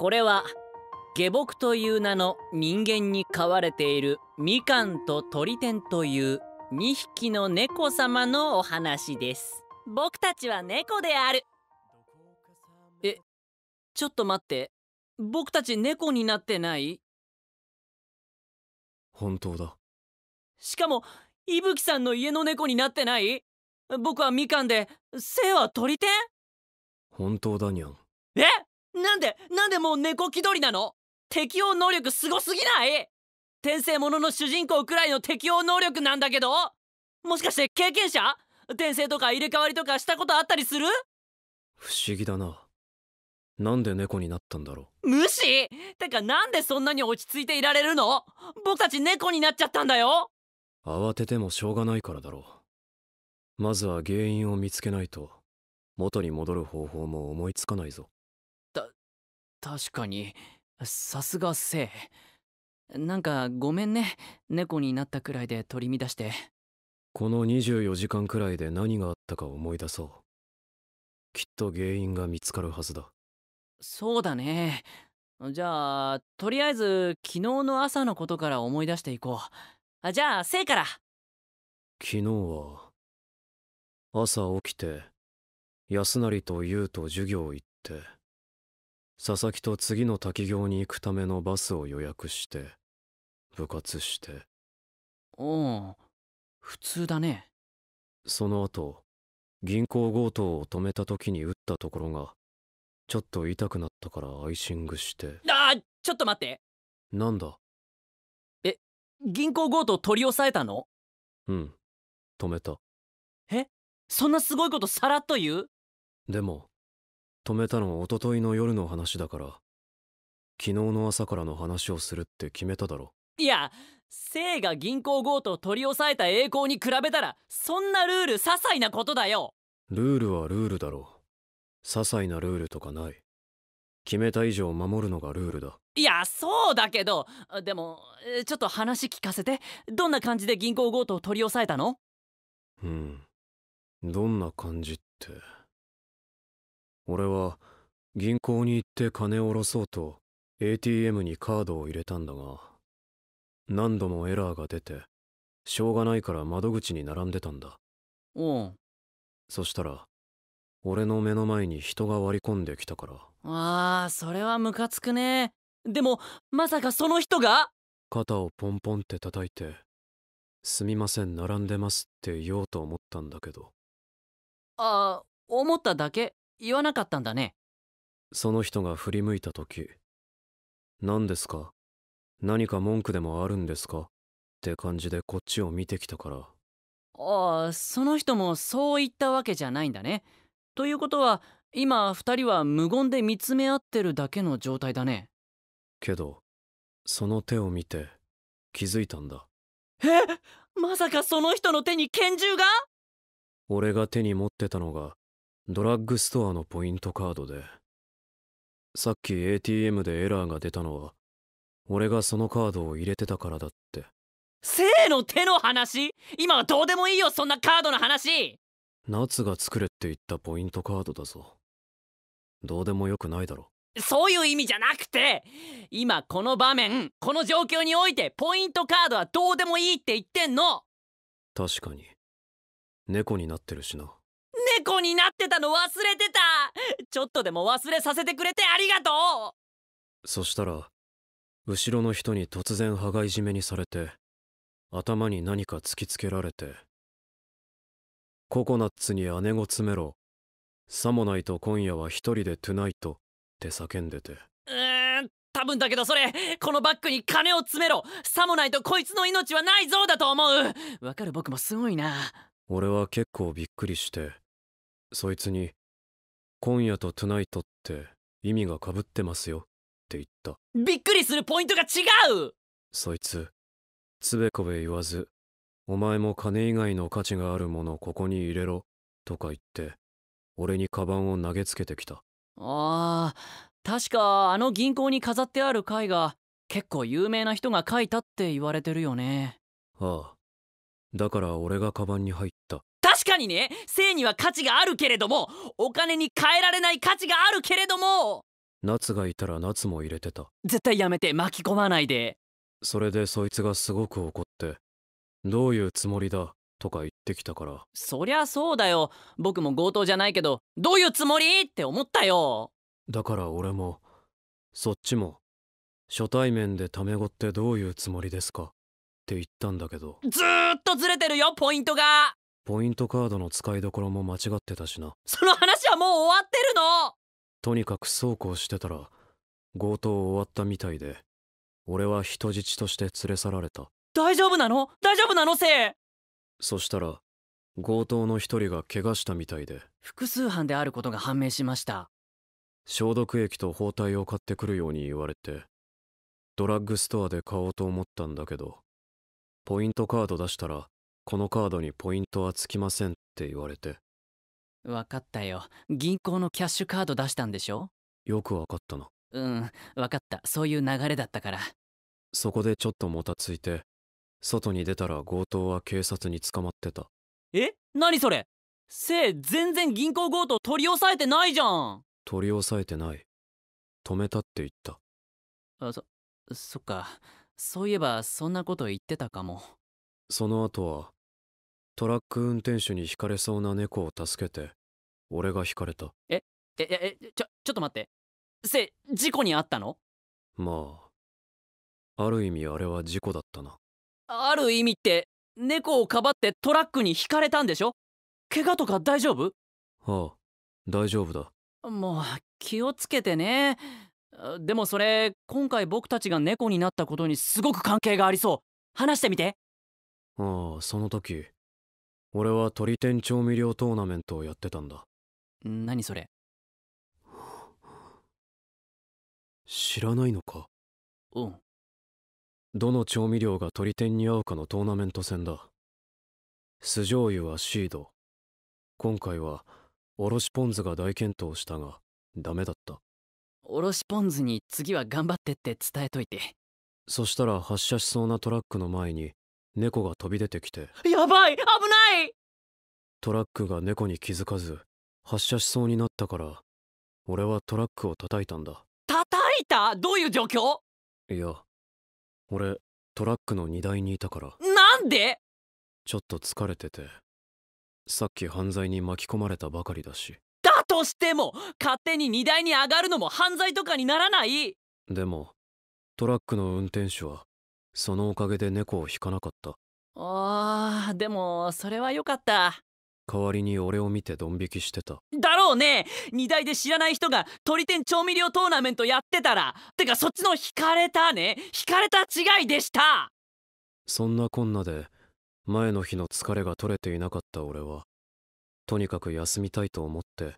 これは下僕という名の人間に飼われているみかんと鳥天という2匹の猫様のお話です僕たちは猫であるえちょっと待って僕たち猫になってない本当だしかも伊吹さんの家の猫になってない僕はみかんで背は鳥天本当だにゃんえなんでなんでもう猫気取りなの適応能力すごすぎない転生ものの主人公くらいの適応能力なんだけどもしかして経験者転生とか入れ替わりとかしたことあったりする不思議だななんで猫になったんだろう無視てかなんでそんなに落ち着いていられるの僕たち猫になっちゃったんだよ慌ててもしょうがないからだろうまずは原因を見つけないと元に戻る方法も思いつかないぞ確かにさすがせいなんかごめんね猫になったくらいで取り乱してこの24時間くらいで何があったか思い出そうきっと原因が見つかるはずだそうだねじゃあとりあえず昨日の朝のことから思い出していこうあじゃあせいから昨日は朝起きて安成と優と授業行って佐々木と次の滝行に行くためのバスを予約して部活してうん普通だねその後銀行強盗を止めた時に撃ったところがちょっと痛くなったからアイシングしてあーちょっと待ってなんだえ銀行強盗取り押さえたのうん止めたえそんなすごいことさらっと言うでも止めたのおとといの夜の話だから昨日の朝からの話をするって決めただろいや生が銀行強盗を取り押さえた栄光に比べたらそんなルール些細なことだよルールはルールだろ些細なルールとかない決めた以上守るのがルールだいやそうだけどでもちょっと話聞かせてどんな感じで銀行強盗を取り押さえたのうんどんな感じって。俺は銀行に行って金を下ろそうと ATM にカードを入れたんだが何度もエラーが出てしょうがないから窓口に並んでたんだうんそしたら俺の目の前に人が割り込んできたからあーそれはムカつくねでもまさかその人が肩をポンポンって叩いて「すみません並んでます」って言おうと思ったんだけどああ思っただけ言わなかったんだねその人が振り向いた時何ですか何か文句でもあるんですかって感じでこっちを見てきたからああその人もそう言ったわけじゃないんだねということは今2人は無言で見つめ合ってるだけの状態だねけどその手を見て気づいたんだえまさかその人の手に拳銃が俺が手に持ってたのがドラッグストアのポイントカードでさっき ATM でエラーが出たのは俺がそのカードを入れてたからだって生の手の話今はどうでもいいよそんなカードの話夏が作れって言ったポイントカードだぞどうでもよくないだろそういう意味じゃなくて今この場面この状況においてポイントカードはどうでもいいって言ってんの確かに猫になってるしな猫になってたの忘れてたちょっとでも忘れさせてくれてありがとうそしたら後ろの人に突然羽がいじめにされて頭に何か突きつけられてココナッツに姉子詰めろさもないと今夜は一人でトゥナイトって叫んでてうーん多分だけどそれこのバッグに金を詰めろさもないとこいつの命はないぞだと思うわかる僕もすごいな俺は結構びっくりしてそいつに、今夜とトゥナイトって意味がかぶってますよって言った。びっくりするポイントが違うそいつ、つべこべ言わず、お前も金以外の価値があるものここに入れろとか言って、俺にカバンを投げつけてきた。ああ、確かあの銀行に飾ってある絵画、結構有名な人が描いたって言われてるよね。ああ、だから俺がカバンに入っ確かにね性には価値があるけれどもお金に換えられない価値があるけれども夏がいたら夏も入れてた絶対やめて巻き込まないでそれでそいつがすごく怒ってどういうつもりだとか言ってきたからそりゃそうだよ僕も強盗じゃないけどどういうつもりって思ったよだから俺もそっちも初対面でタメ語ってどういうつもりですかって言ったんだけどずーっとずれてるよポイントがポイントカードの使いどころも間違ってたしなその話はもう終わってるのとにかくそうこうしてたら強盗終わったみたいで俺は人質として連れ去られた大丈夫なの大丈夫なのせいそしたら強盗の一人が怪我したみたいで複数犯であることが判明しました消毒液と包帯を買ってくるように言われてドラッグストアで買おうと思ったんだけどポイントカード出したらこのカードにポイントはつきませんって言われて分かったよ銀行のキャッシュカード出したんでしょよく分かったなうん分かったそういう流れだったからそこでちょっともたついて外に出たら強盗は警察に捕まってたえ何それせい全然銀行強盗取り押さえてないじゃん取り押さえてない止めたって言ったあそそっかそういえばそんなこと言ってたかもその後はトラック運転手にひかれそうな猫を助けて俺がひかれたええええちょちょっと待ってせ事故にあったのまあある意味あれは事故だったなある意味って猫をかばってトラックにひかれたんでしょ怪我とか大丈夫ああ大丈夫だもう気をつけてねでもそれ今回僕たちが猫になったことにすごく関係がありそう話してみてああその時俺は鳥天調味料トーナメントをやってたんだ何それ知らないのかうんどの調味料が鳥天に合うかのトーナメント戦だ酢醤油はシード今回はおろしポン酢が大健闘したがダメだったおろしポン酢に次は頑張ってって伝えといてそしたら発射しそうなトラックの前に猫が飛び出てきてやばい危ないトラックが猫に気づかず発射しそうになったから俺はトラックを叩いたんだ叩いたどういう状況いや俺トラックの荷台にいたからなんでちょっと疲れててさっき犯罪に巻き込まれたばかりだしだとしても勝手に荷台に上がるのも犯罪とかにならないでもトラックの運転手はそのおかげで猫を引かなかったああでもそれは良かった代わりに俺を見てドン引きしてただろうね荷台で知らない人が鳥天調味料トーナメントやってたらてかそっちの引かれたね引かれた違いでしたそんなこんなで前の日の疲れが取れていなかった俺はとにかく休みたいと思って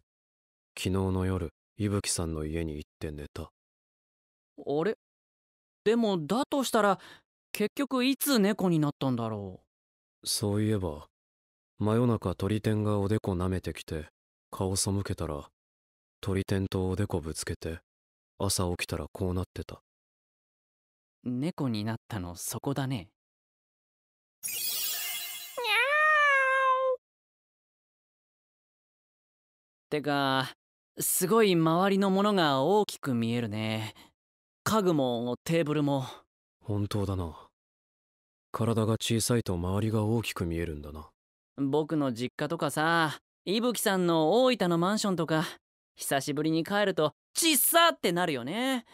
昨日の夜伊吹さんの家に行って寝たあれでもだとしたら結局いつ猫になったんだろうそういえば真夜中鳥天がおでこ舐めてきて顔背けたら鳥天とおでこぶつけて朝起きたらこうなってた猫になったのそこだねてかすごい周りのものが大きく見えるね家具もテーブルも。本当だな体が小さいと周りが大きく見えるんだな僕の実家とかさ伊吹さんの大分のマンションとか久しぶりに帰るとちっさってなるよね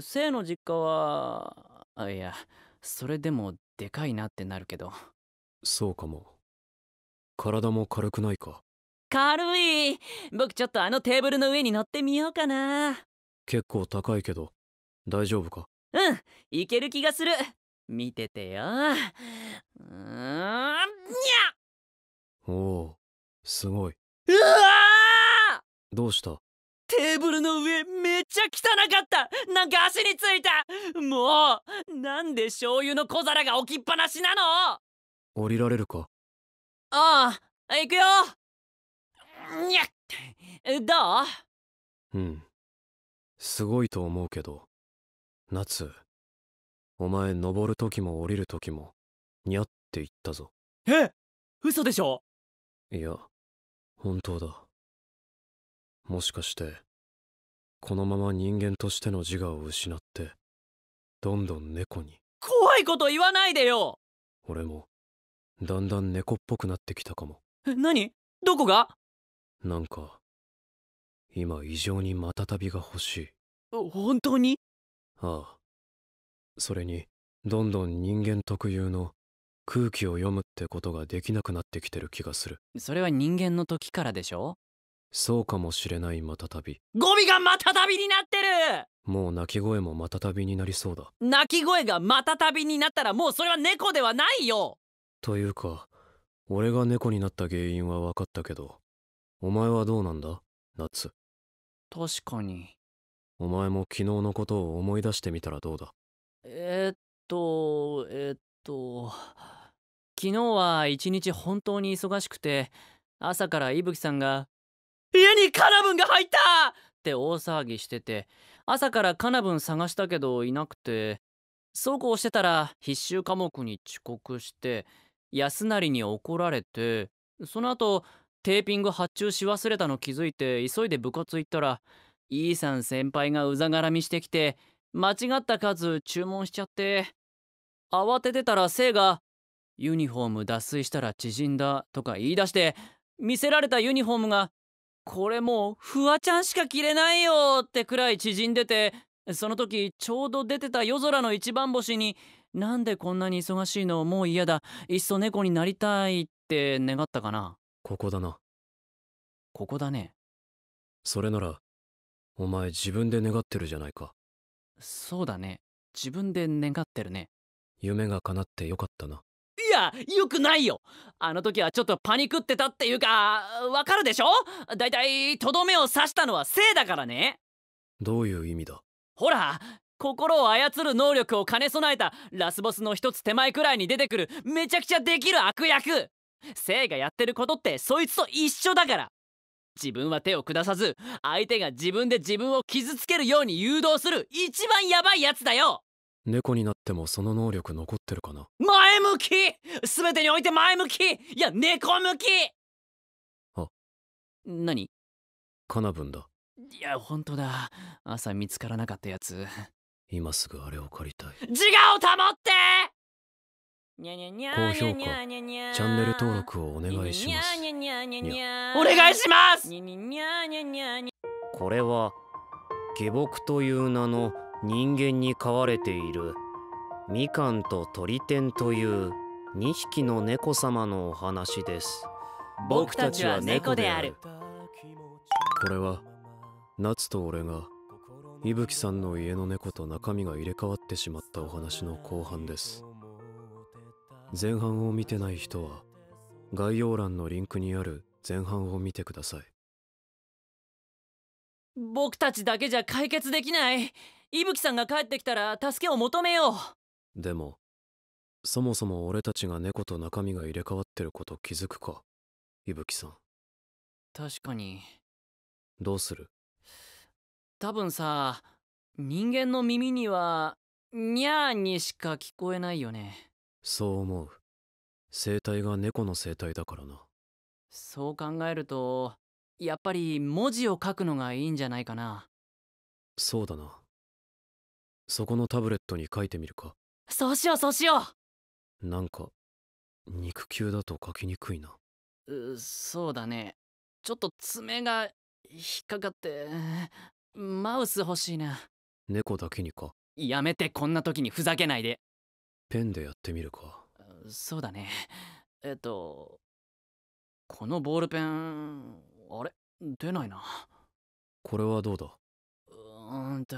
生の実家はあいやそれでもでかいなってなるけどそうかも体も軽くないか軽い僕ちょっとあのテーブルの上に乗ってみようかな結構高いけど大丈夫かうんいける気がする見ててようんにゃおおすごいうわどうしたテーブルの上めっちゃ汚かったなんか足についたもうなんで醤油の小皿が置きっぱなしなの降りられるかああ行くよにゃどううんすごいと思うけど夏お前登る時も降りる時もニャって言ったぞえ嘘でしょいや本当だもしかしてこのまま人間としての自我を失ってどんどん猫に怖いこと言わないでよ俺もだんだん猫っぽくなってきたかも何どこがなんか今異常にまたたびが欲しい本当にああそれにどんどん人間特有の空気を読むってことができなくなってきてる気がするそれは人間の時からでしょそうかもしれないまたたび語尾がまたたびになってるもう鳴き声もまたたびになりそうだ鳴き声がまたたびになったらもうそれは猫ではないよというか俺が猫になった原因は分かったけどお前はどうなんだ夏確かにお前も昨日のことを思い出してみたらどうだえー、っとえー、っと昨日は一日本当に忙しくて朝から伊吹さんが「家にカナブンが入った!」って大騒ぎしてて朝からカナブン探したけどいなくてそうこうしてたら必修科目に遅刻して安成に怒られてその後テーピング発注し忘れたの気づいて急いで部活行ったら E さん先輩がうざがらみしてきて間違った数注文しちゃって慌ててたらせいが「ユニフォーム脱水したら縮んだ」とか言い出して見せられたユニフォームが「これもうフワちゃんしか着れないよ」ってくらい縮んでてその時ちょうど出てた夜空の一番星に「なんでこんなに忙しいのもう嫌だいっそ猫になりたい」って願ったかなここだなここだねそれならお前自分で願ってるじゃないかそうだね自分で願ってるね夢が叶ってよかったないやよくないよあの時はちょっとパニクってたっていうかわかるでしょだいたいとどめを刺したのはせいだからねどういう意味だほら心を操る能力を兼ね備えたラスボスの一つ手前くらいに出てくるめちゃくちゃできる悪役いがやってることってそいつと一緒だから自分は手を下さず相手が自分で自分を傷つけるように誘導する一番ヤバいやつだよ猫になってもその能力残ってるかな前向き全てにおいて前向きいや猫向きあ何カナブンだいや本当だ朝見つからなかったやつ今すぐあれを借りたい自我を保って高評価、チャンネル登録をお願いします。お願いしますこれは、下僕という名の人間に飼われている、みかんと鳥天という2匹の猫様のお話です。僕たちは猫である。これは、夏と俺が、伊吹さんの家の猫と中身が入れ替わってしまったお話の後半です。前半を見てない人は概要欄のリンクにある前半を見てください僕たちだけじゃ解決できない伊吹さんが帰ってきたら助けを求めようでもそもそも俺たちが猫と中身が入れ替わってること気づくか伊吹さん確かにどうする多分さ人間の耳にはニャーにしか聞こえないよねそう思う生態が猫の生態だからなそう考えるとやっぱり文字を書くのがいいんじゃないかなそうだなそこのタブレットに書いてみるかそうしようそうしようなんか肉球だと書きにくいなそうだねちょっと爪が引っかかってマウス欲しいな猫だけにかやめてこんな時にふざけないでペンでやってみるかそうだねえっとこのボールペンあれ出ないなこれはどうだうんと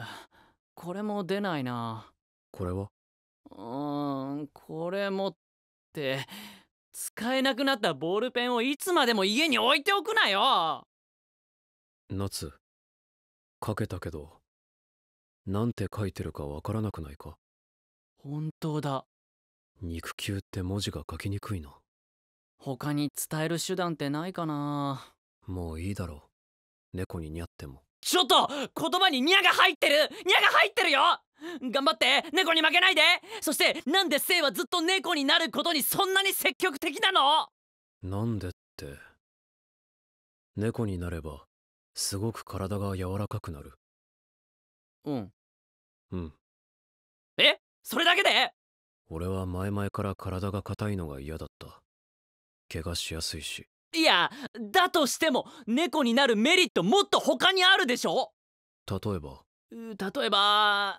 これも出ないなこれはうんこれもって使えなくなったボールペンをいつまでも家に置いておくなよ夏かけたけどなんて書いてるかわからなくないか本当だ肉球って文字が書きにくいな他に伝える手段ってないかなもういいだろう猫に似合ってもちょっと言葉にニャが入ってるニャが入ってるよ頑張って猫に負けないでそしてなんで生はずっと猫になることにそんなに積極的なのなんでって猫になればすごく体が柔らかくなるうんうんえそれだけで俺は前々から体が硬いのが嫌だった怪我しやすいしいやだとしても猫になるメリットもっと他にあるでしょ例えば例えば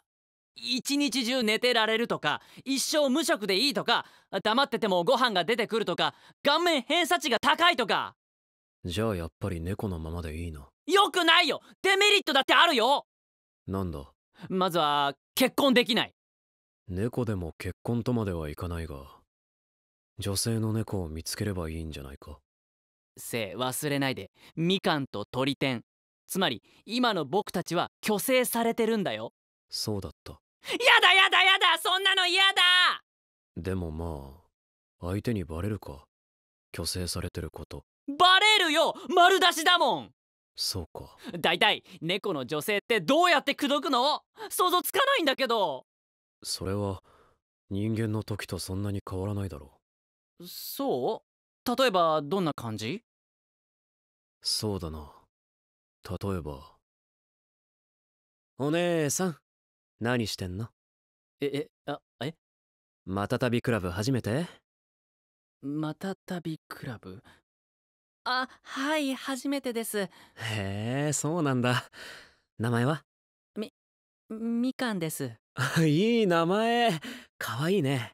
一日中寝てられるとか一生無職でいいとか黙っててもご飯が出てくるとか顔面偏差値が高いとかじゃあやっぱり猫のままでいいなよくないよデメリットだってあるよなんだまずは結婚できない猫でも結婚とまではいかないが女性の猫を見つければいいんじゃないかせい忘れないでみかんと鳥天つまり今の僕たちは虚勢されてるんだよそうだったやだやだやだそんなの嫌だでもまあ相手にバレるか虚勢されてることバレるよ丸出しだもんそうかだいたい猫の女性ってどうやって口説くの想像つかないんだけどそれは人間の時とそんなに変わらないだろうそう例えばどんな感じそうだな例えばお姉さん何してんのええあえまたたびクラブ初めてまたたびクラブあはい初めてですへえそうなんだ名前はみみかんです いい名前かわいいね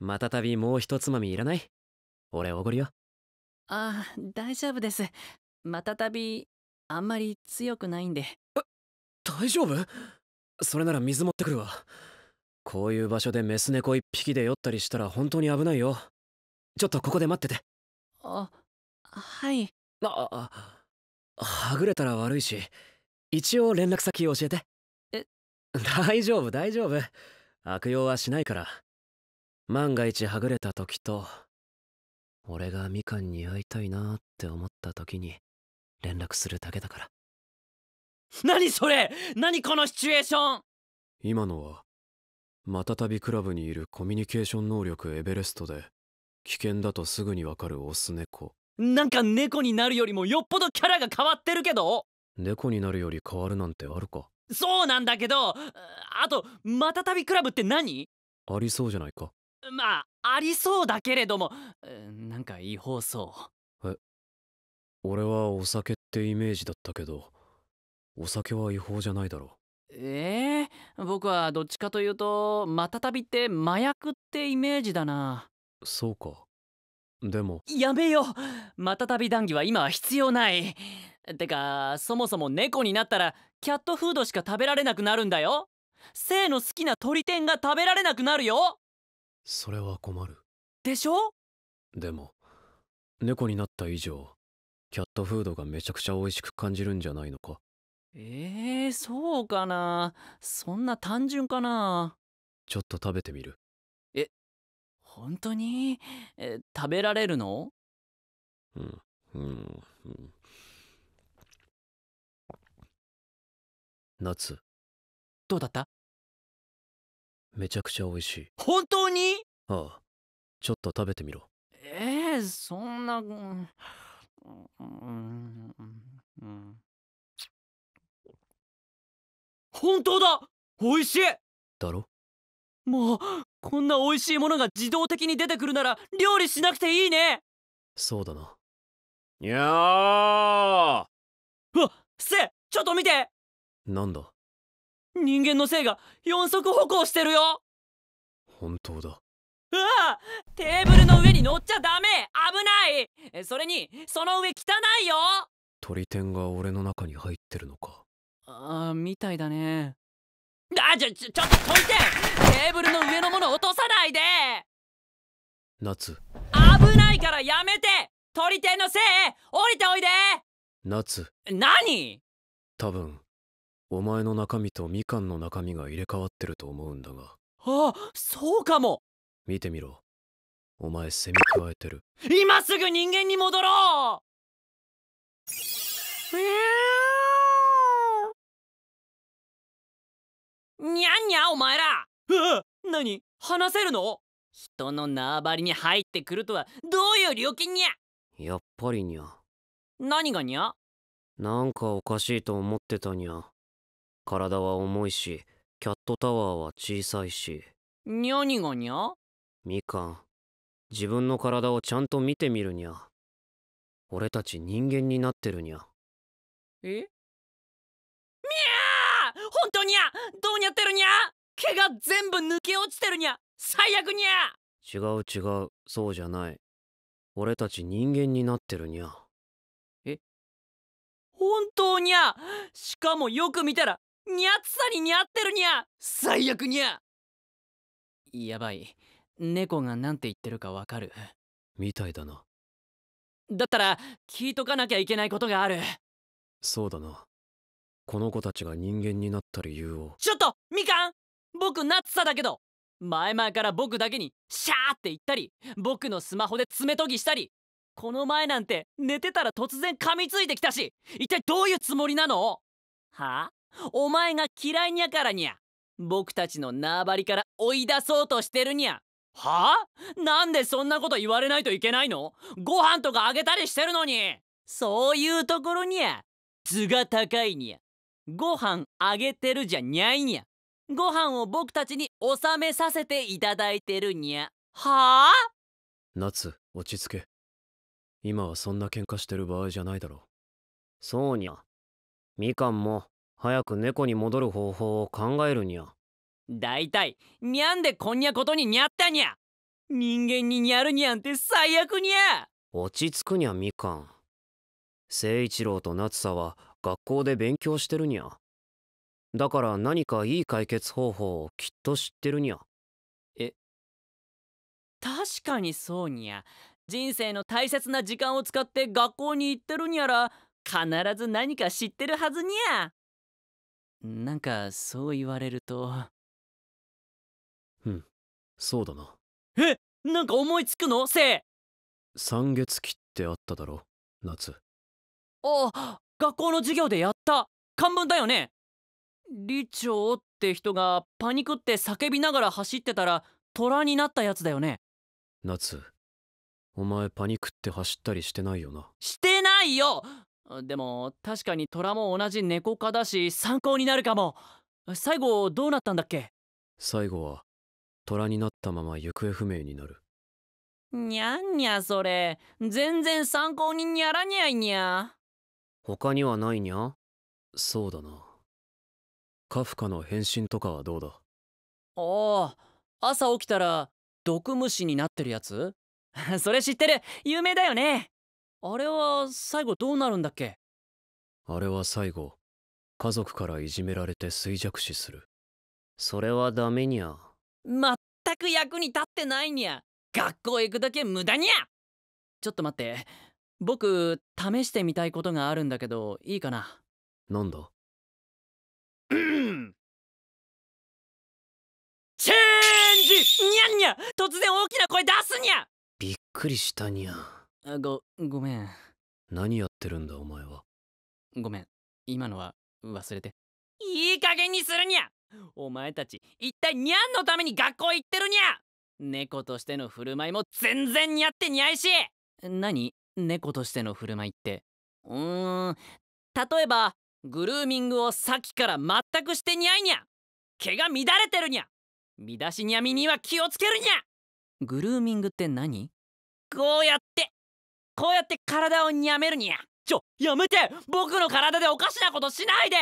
またたびもうひとつまみいらない俺おごるよああ大丈夫ですまたたびあんまり強くないんでえ大丈夫それなら水持ってくるわこういう場所でメス猫一匹で酔ったりしたら本当に危ないよちょっとここで待っててあはいあはぐれたら悪いし一応連絡先教えて大丈夫大丈夫悪用はしないから万が一はぐれた時と俺がみかんに会いたいなって思った時に連絡するだけだから何それ何このシチュエーション今のはまたたびクラブにいるコミュニケーション能力エベレストで危険だとすぐにわかるオス猫なんか猫になるよりもよっぽどキャラが変わってるけど猫になるより変わるなんてあるかそうなんだけどあとまたたびクラブって何ありそうじゃないかまあありそうだけれどもなんか違法そうえ俺はお酒ってイメージだったけどお酒は違法じゃないだろうえー、僕はどっちかというとまたたびって麻薬ってイメージだなそうかでもやめよまたたび談義は今は必要ないてかそもそも猫になったらキャットフードしか食べられなくなるんだよ性の好きな鳥天が食べられなくなるよそれは困るでしょでも猫になった以上キャットフードがめちゃくちゃ美味しく感じるんじゃないのかえー、そうかなそんな単純かなちょっと食べてみる本当にえ食べられるのうんうんうん夏どうだっためちゃくちゃ美味しい本当にああちょっと食べてみろええー、そんなうんうんうん本当だ美味しいだろもうこんな美味しいものが自動的に出てくるなら料理しなくていいねそうだなにゃーわせちょっと見てなんだ人間の性が四足歩行してるよ本当だうわテーブルの上に乗っちゃダメ危ないそれにその上汚いよ鳥天が俺の中に入ってるのかああみたいだねあちょちょちょっとどいてテーブルの上のもの落とさないで夏危ないからやめてり天のせい降りておいで夏何多分お前の中身とみかんの中身が入れ替わってると思うんだがああそうかも見てみろお前セミ加えてる今すぐ人間に戻ろうにゃんにゃお前らうわ何話せるの人の縄張りに入ってくるとはどういう料金にゃやっぱりにゃ何がにゃなんかおかしいと思ってたにゃ体は重いしキャットタワーは小さいしにゃにがにゃみかん自分の体をちゃんと見てみるにゃ俺たち人間になってるにゃえ本当にゃどうにゃってるにゃ毛が全部抜け落ちてるにゃ最悪にゃ違う違うそうじゃない俺たち人間になってるにゃえ本当にゃしかもよく見たらにゃつさににゃってるにゃ最悪にゃやばい猫が何て言ってるかわかるみたいだなだったら聞いとかなきゃいけないことがあるそうだなこの子たちが人間になった理由をちょっとみかん僕ナッツさだけど前々から僕だけにシャーって言ったり僕のスマホで爪研ぎしたりこの前なんて寝てたら突然噛みついてきたし一体どういうつもりなのはあお前が嫌いにゃからにゃ僕たちの縄張りから追い出そうとしてるにゃはあなんでそんなこと言われないといけないのご飯とかあげたりしてるのにそういうところにゃ図が高いにゃご飯あげてるじゃにゃいにゃ。ご飯を僕たちに納めさせていただいてるにゃ。はあ夏、落ち着け。今はそんな喧嘩してる場合じゃないだろう。そうにゃ。みかんも早く猫に戻る方法を考えるにゃ。だいたい、にゃんでこんにゃことににゃったにゃ。人間ににゃるにゃんって最悪にゃ。落ち着くにゃみかん。誠一郎と夏さは学校で勉強してるにゃだから何かいい解決方法をきっと知ってるにゃえ確かにそうにゃ人生の大切な時間を使って学校に行ってるにゃら必ず何か知ってるはずにゃなんかそう言われるとうんそうだなえなんか思いつくのせい三月期ってあっただろ夏あ学校の授業でやった漢文だよね李長って人がパニクって叫びながら走ってたら虎になったやつだよね夏お前パニクって走ったりしてないよなしてないよでも確かに虎も同じ猫科だし参考になるかも最後どうなったんだっけ最後は虎になったまま行方不明になるにゃんにゃそれ全然参考ににゃらにゃいにゃ他にはないにゃそうだなカフカの変身とかはどうだああ朝起きたら毒虫になってるやつ それ知ってる有名だよねあれは最後どうなるんだっけあれは最後家族からいじめられて衰弱死するそれはダメにゃまったく役に立ってないにゃ学校行くだけ無駄にゃちょっと待って僕試してみたいことがあるんだけどいいかななんだうんチェンジにゃんにゃ突然大きな声出すにゃびっくりしたにゃごごめん何やってるんだお前はごめん今のは忘れていい加減にするにゃお前たち一体にゃんのために学校行ってるにゃ猫としての振る舞いも全然似合って似合いし何猫としての振る舞いってうーん例えばグルーミングをさっきから全くしてにゃいにゃ毛が乱れてるにゃ身だしにゃみには気をつけるにゃグルーミングって何こうやってこうやって体をにゃめるにゃちょやめて僕の体でおかしなことしないで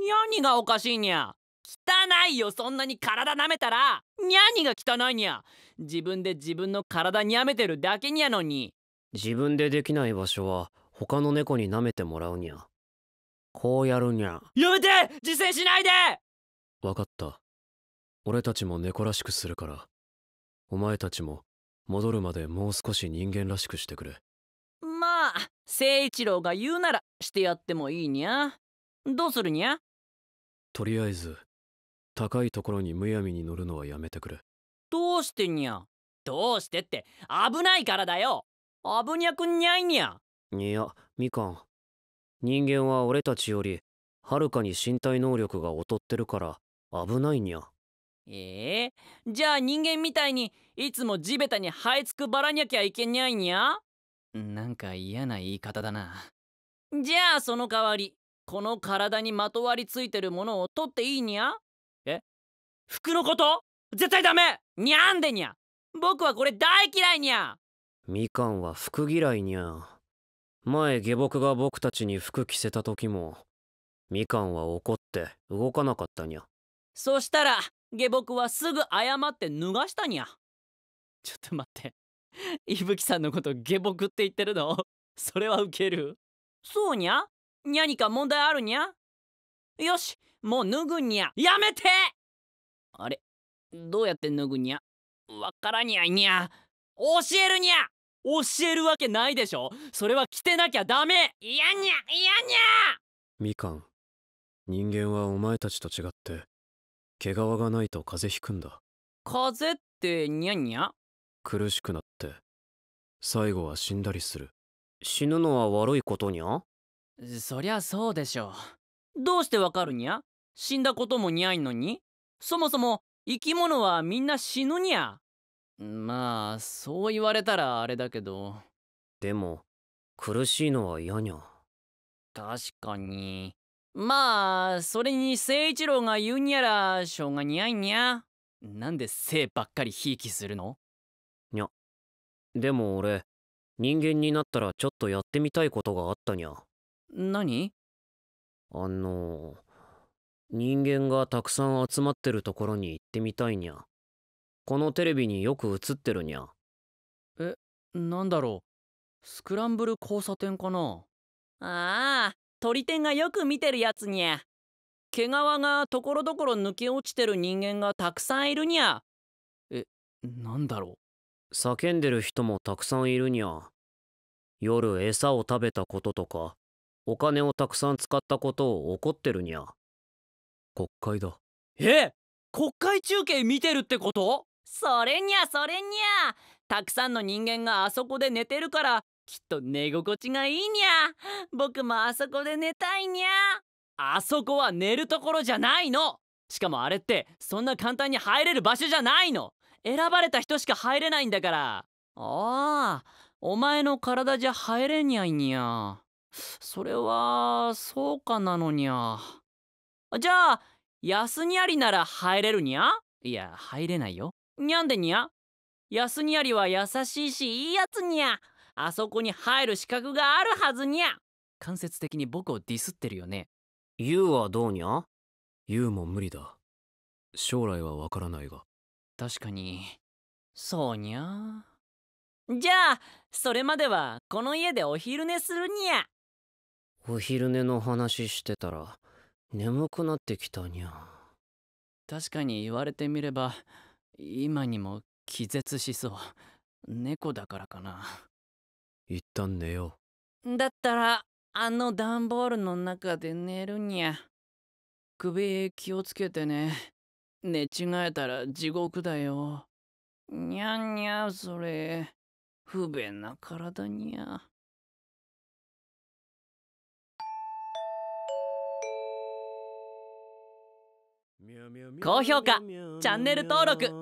にゃにがおかしいにゃ汚いよそんなに体舐めたらにゃにが汚いにゃ自分で自分の体にゃめてるだけにゃのに自分でできない場所は他の猫に舐めてもらうにゃこうやるにゃやめて自制しないで分かった俺たちも猫らしくするからお前たちも戻るまでもう少し人間らしくしてくれまあ誠一郎が言うならしてやってもいいにゃどうするにゃとりあえず高いところにむやみに乗るのはやめてくれどうしてにゃどうしてって危ないからだよあぶにゃくにゃいにゃいやみかん人間は俺たちよりはるかに身体能力が劣ってるから危ないにゃええー、じゃあ人間みたいにいつも地べたに這いつくばらにゃきゃいけにゃいにゃなんか嫌な言い方だなじゃあその代わりこの体にまとわりついてるものを取っていいにゃえ服のこと絶対ダメにゃんでにゃ僕はこれ大嫌いにゃみかんは服嫌いにゃ前下僕が僕たちに服着せた時もみかんは怒って動かなかったにゃそしたら下僕はすぐ謝って脱がしたにゃちょっと待って伊吹さんのこと下僕って言ってるのそれはウケるそうにゃにゃにか問題あるにゃよしもう脱ぐにゃやめてあれどうやって脱ぐにゃわからにゃいにゃ教えるにゃ教えるわけないでしょそれは着てなきゃダメいやにゃいやにゃみかん人間はお前たちと違って毛皮がないと風邪ひくんだ風邪ってにゃにゃ苦しくなって最後は死んだりする死ぬのは悪いことにゃそりゃそうでしょうどうしてわかるにゃ死んだこともにゃいのにそもそも生き物はみんな死ぬにゃまあそう言われたらあれだけどでも苦しいのは嫌にゃ確かにまあそれに誠一郎が言うにゃらしょうがにゃいにゃなんで性ばっかりひいきするのにゃでも俺人間になったらちょっとやってみたいことがあったにゃ何あの人間がたくさん集まってるところに行ってみたいにゃこのテレビによく映ってるにゃえなんだろうスクランブル交差点かなああ鳥天がよく見てるやつにゃ毛皮がところどころ抜け落ちてる人間がたくさんいるにゃえなんだろう叫んでる人もたくさんいるにゃ夜餌を食べたこととかお金をたくさん使ったことを怒ってるにゃ国会だえ国会中継見てるってことそれにゃそれにゃたくさんの人間があそこで寝てるからきっと寝心地がいいにゃ僕もあそこで寝たいにゃあそこは寝るところじゃないのしかもあれってそんな簡単に入れる場所じゃないの選ばれた人しか入れないんだからああお前の体じゃ入れにゃいにゃそれはそうかなのにゃじゃあ安にありなら入れるにゃいや入れないよにゃんでにゃ安にゃりは優しいしいいやつにゃあそこに入る資格があるはずにゃ間接的に僕をディスってるよねユウはどうにゃユウも無理だ将来はわからないが確かにそうにゃじゃあそれまではこの家でお昼寝するにゃお昼寝の話してたら眠くなってきたにゃ確かに言われてみれば今にも気絶しそう猫だからかな一旦寝ようだったらあの段ボールの中で寝るにゃ首気をつけてね寝違えたら地獄だよにゃんにゃそれ不便な体にゃ高評価チャンネル登録